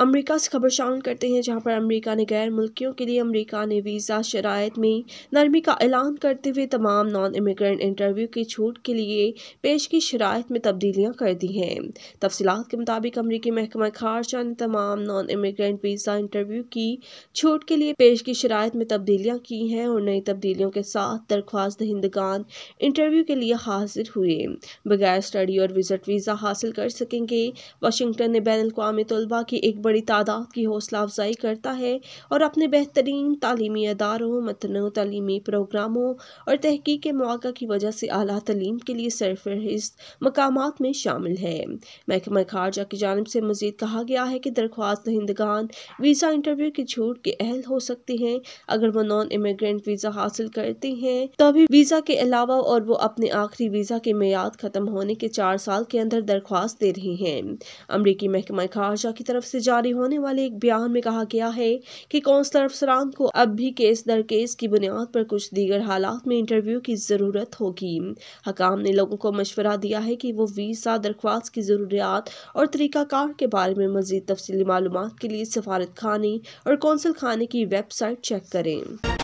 America से खबर शामिल करते हैं जहां पर अमेरिका ने गैर मुल्कियों के लिए अमेरिका ने वीज़ा शराय में नरमी का ऐलान करते हुए तमाम नॉन इमिग्रेंट इंटरव्यू की छूट के लिए पेश की शराय में तब्दीलियाँ कर दी हैं तफसीत के मुताबिक अमरीकी महकमा खारजा ने तमाम नॉन इमिग्रेंट वीज़ा इंटरव्यू की छूट के लिए पेश की शराय में तब्दीलियाँ की हैं और नई तब्दीलियों के साथ दरख्वास्त दहिंदगान इंटरव्यू के लिए हाजिर हुए बगैर स्टडी और विजट वीज़ा हासिल कर सकेंगे वाशिंगटन ने बैन अवी तलबा की एक बड़ी तादाद की हौसला अफजाई करता है और अपने बेहतरीन तालीमी अदारों मतनों तलीमी प्रोग्रामों और तहकीक मौक़ा की वजह से अली तलीम के लिए सरफहरिस्त मकाम में शामिल है महकमा खारजा की जानब से मजीद कहा गया है कि दरख्वास्त दहंदगान वीज़ा इंटरव्यू की छूट के अहल हो सकते हैं अगर वो नॉन इमिग्रेंट वीज़ा हासिल करते हैं तो अभी वीज़ा के अलावा और वो अपने आखिरी वीज़ा के मैाद ख़त्म होने के चार साल के अंदर दरख्वास्त दे रहे हैं अमरीकी महकमा खारजा की तरफ से जारी जारी होने वाले एक बयान में कहा गया है कि कौंसलर अफसरान को अब भी केस दर केस की बुनियाद पर कुछ दीगर हालात में इंटरव्यू की ज़रूरत होगी हकाम ने लोगों को मशवरा दिया है कि वो वीसा दरख्वास्त की ज़रूरियात और तरीक़ाकार के बारे में मज़ीद तफसली मालूम के लिए सफारत खाने और कौंसल खाने की वेबसाइट चेक करें